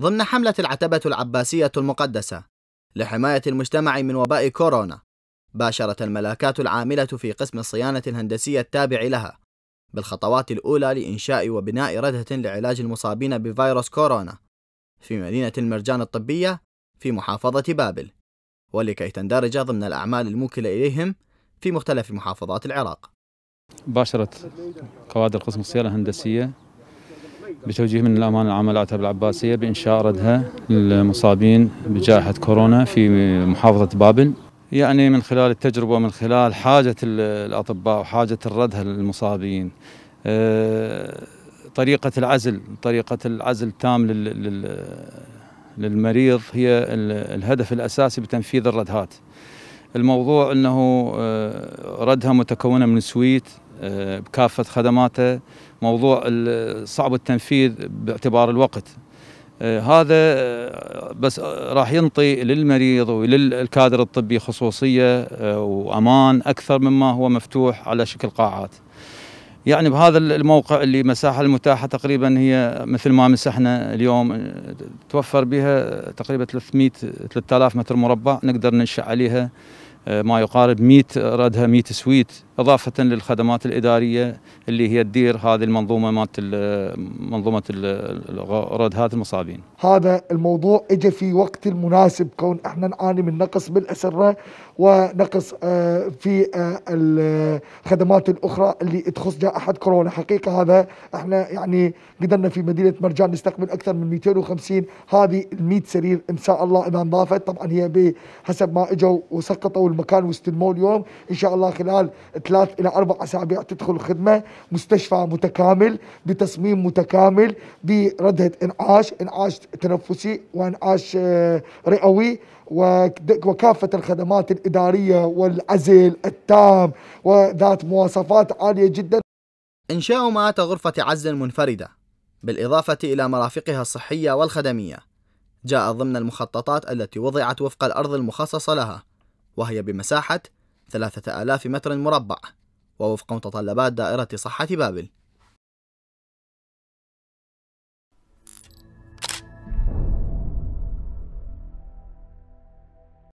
ضمن حملة العتبة العباسية المقدسة لحماية المجتمع من وباء كورونا باشرت الملاكات العاملة في قسم الصيانة الهندسية التابع لها بالخطوات الأولى لإنشاء وبناء ردة لعلاج المصابين بفيروس كورونا في مدينة المرجان الطبية في محافظة بابل ولكي تندرج ضمن الأعمال الموكلة إليهم في مختلف محافظات العراق باشرت كوادر قسم الصيانة الهندسية بتوجيه من الأمانة العامة للعتبة العباسية بإنشاء ردها للمصابين بجائحة كورونا في محافظة بابل يعني من خلال التجربة ومن خلال حاجة الأطباء وحاجة الردها للمصابين آه، طريقة العزل طريقة العزل التام للمريض هي الهدف الأساسي بتنفيذ الردهات الموضوع أنه آه، ردها متكونة من سويت آه، بكافة خدماته موضوع صعب التنفيذ باعتبار الوقت آه، هذا آه، بس راح ينطي للمريض وللكادر الطبي خصوصية وأمان أكثر مما هو مفتوح على شكل قاعات يعني بهذا الموقع اللي مساحة المتاحة تقريبا هي مثل ما مسحنا اليوم توفر بها تقريبا 300 3000 متر مربع نقدر ننشأ عليها آه، ما يقارب 100 ردها 100 سويت اضافه للخدمات الاداريه اللي هي تدير هذه المنظومه مالت منظومه ردهات هذه المصابين. هذا الموضوع اجى في وقت المناسب كون احنا نعاني من نقص بالاسره ونقص آه، في آه، الخدمات الاخرى اللي تخص جائحه كورونا، حقيقه هذا احنا يعني قدرنا في مدينه مرجان نستقبل اكثر من 250 هذه ال 100 سرير ان شاء الله اذا انضافت طبعا هي بحسب ما اجوا وسقطوا مكان وسط المول اليوم ان شاء الله خلال ثلاث الى اربع اسابيع تدخل الخدمه مستشفى متكامل بتصميم متكامل بردهه انعاش انعاش تنفسي وانعاش آه، رئوي وكافة الخدمات الإدارية والعزل التام وذات مواصفات عالية جدا إنشاء مئات غرفة عزل منفردة بالإضافة إلى مرافقها الصحية والخدمية جاء ضمن المخططات التي وضعت وفق الأرض المخصصة لها وهي بمساحة 3000 متر مربع ووفق متطلبات دائرة صحة بابل